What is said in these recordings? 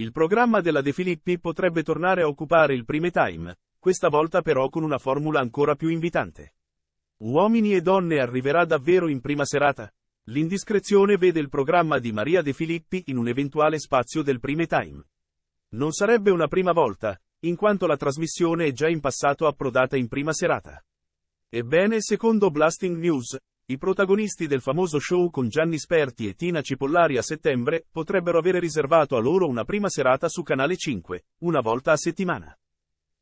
Il programma della De Filippi potrebbe tornare a occupare il prime time, questa volta però con una formula ancora più invitante. Uomini e donne arriverà davvero in prima serata? L'indiscrezione vede il programma di Maria De Filippi in un eventuale spazio del prime time. Non sarebbe una prima volta, in quanto la trasmissione è già in passato approdata in prima serata. Ebbene, secondo Blasting News, i protagonisti del famoso show con Gianni Sperti e Tina Cipollari a settembre potrebbero avere riservato a loro una prima serata su Canale 5, una volta a settimana.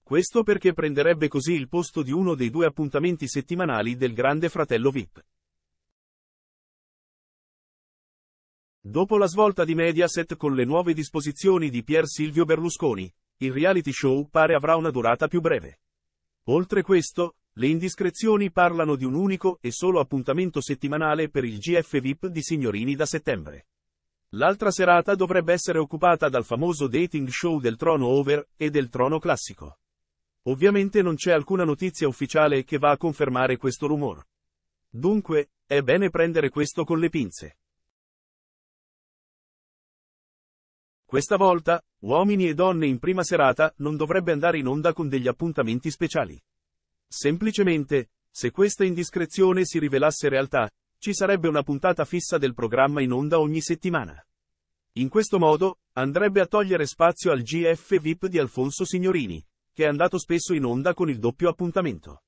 Questo perché prenderebbe così il posto di uno dei due appuntamenti settimanali del Grande Fratello VIP. Dopo la svolta di Mediaset con le nuove disposizioni di Pier Silvio Berlusconi, il reality show pare avrà una durata più breve. Oltre questo, le indiscrezioni parlano di un unico e solo appuntamento settimanale per il GF VIP di signorini da settembre. L'altra serata dovrebbe essere occupata dal famoso dating show del trono over e del trono classico. Ovviamente non c'è alcuna notizia ufficiale che va a confermare questo rumor. Dunque, è bene prendere questo con le pinze. Questa volta, uomini e donne in prima serata non dovrebbe andare in onda con degli appuntamenti speciali. Semplicemente, se questa indiscrezione si rivelasse realtà, ci sarebbe una puntata fissa del programma in onda ogni settimana. In questo modo, andrebbe a togliere spazio al GF VIP di Alfonso Signorini, che è andato spesso in onda con il doppio appuntamento.